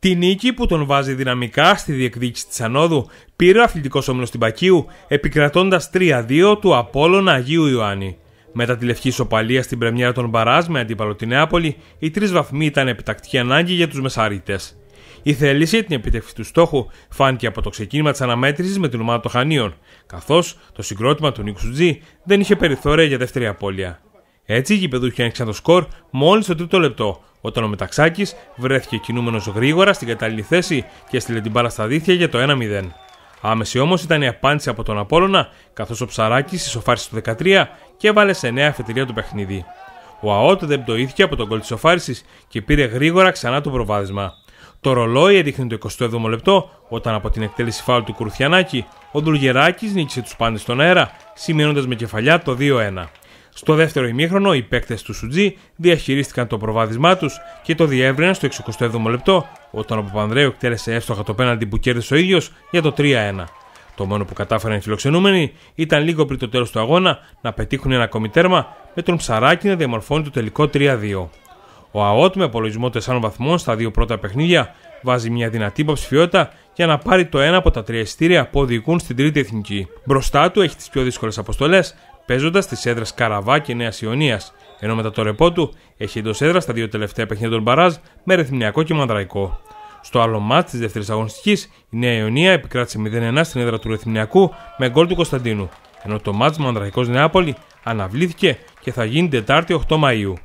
Τη νίκη που τον βάζει δυναμικά στη διεκδίκηση της ανόδου πήρε ο αθλητικός όμιλος στην Πακίου επικρατώντας 3-2 του Απόλλωνα Αγίου Ιωάννη. Μετά τη λευκή σοπαλία στην πρεμιέρα των Μπαράς με αντίπαλο τη Νεάπολη, οι τρεις βαθμοί ήταν επιτακτική ανάγκη για τους μεσαρίτες. Η θέληση για την επιτεύξη του στόχου φάνηκε από το ξεκίνημα της αναμέτρησης με την ομάδα των Χανίων, καθώς το συγκρότημα του Νίκου Τζι δεν είχε περιθώρια για δεύτερη απώλεια. Έτσι, οι γηπεδούχοι άνοιξαν το σκορ μόλις το τρίτο λεπτό, όταν ο Μεταξάκης βρέθηκε κινούμενος γρήγορα στην κατάλληλη θέση και έστειλε την μπάλα στα δίθια για το 1-0. Άμεση όμως ήταν η απάντηση από τον Απόλωνα, καθώς ο Ψαράκης ισοφάρισε το 13 και έβαλε σε νέα αφετηρία του παιχνίδι. Ο ΑΟΤ δεν πτωήθηκε από τον κόλ της οφάρηση και πήρε γρήγορα ξανά το προβάδισμα. Το ρολόι έδειχνε το 27ο λεπτό όταν από την εκτέλεση φάουλ του Κουρουθιανάκη ο Ντουργεράκη νίκησε τους πάντες στον αέρα, σημειώνοντας με κεφαλιά το 2-1. Στο δεύτερο ημίχρονο, οι παίκτες του Σουτζή διαχειρίστηκαν το προβάδισμά τους και το διεύρυναν στο 67ο λεπτό, όταν ο Παπανδρέου εκτέλεσε εύστοχα το πέναντι που κέρδισε ο ίδιος για το 3-1. Το μόνο που κατάφεραν οι φιλοξενούμενοι ήταν λίγο πριν το τέλος του αγώνα να πετύχουν ένα ακόμη τέρμα με τον Ψαράκι να διαμορφώνει το τελικό 3-2. Ο ΑΟΤ με απολογισμό 4 βαθμών στα δύο πρώτα παιχνίδια βάζει μια δυνατή υποψηφιότητα για να πάρει το ένα από τα τρία εισιτήρια που οδηγούν στην τρίτη εθνική. Μπροστά του έχει τις πιο δύσκολες αποστολές παίζοντας τις έδρας Καραβά και Νέας Ιωνίας, ενώ μετά το ρεπό του έχει εντός έδρας τα δύο τελευταία παιχνίδια των Μπαράζ με ρεθυμιακό και μανδραϊκό. Στο άλλο μάτ της δεύτερης αγωνιστικής, η Νέα Ιωνία επικράτησε 0-1 στην έδρα του ρεθμιακού με γκολ του Κωνσταντίνου, ενώ το μάτ Μανδραϊκό Νεάπολη αναβλήθηκε και θα γίνει Τετάρτη 8 Μαου.